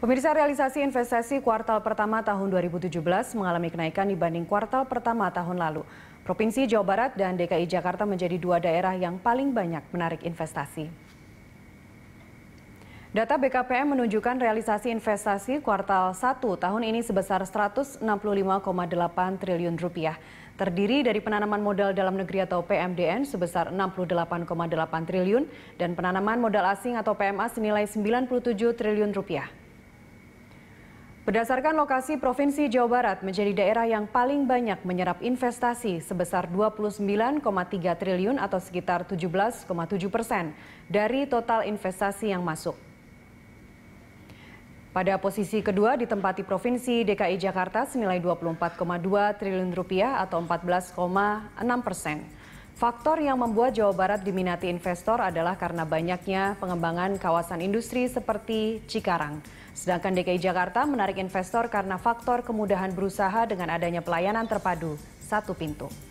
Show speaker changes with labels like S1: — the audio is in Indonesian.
S1: Pemirsa realisasi investasi kuartal pertama tahun 2017 mengalami kenaikan dibanding kuartal pertama tahun lalu. Provinsi Jawa Barat dan DKI Jakarta menjadi dua daerah yang paling banyak menarik investasi. Data BKPM menunjukkan realisasi investasi kuartal 1 tahun ini sebesar 165,8 triliun rupiah. Terdiri dari penanaman modal dalam negeri atau PMDN sebesar 68,8 triliun dan penanaman modal asing atau PMA senilai 97 triliun rupiah. Berdasarkan lokasi, Provinsi Jawa Barat menjadi daerah yang paling banyak menyerap investasi sebesar 29,3 triliun atau sekitar 17,7 persen dari total investasi yang masuk. Pada posisi kedua ditempati Provinsi DKI Jakarta senilai 24,2 triliun rupiah atau 14,6 persen. Faktor yang membuat Jawa Barat diminati investor adalah karena banyaknya pengembangan kawasan industri seperti Cikarang. Sedangkan DKI Jakarta menarik investor karena faktor kemudahan berusaha dengan adanya pelayanan terpadu satu pintu.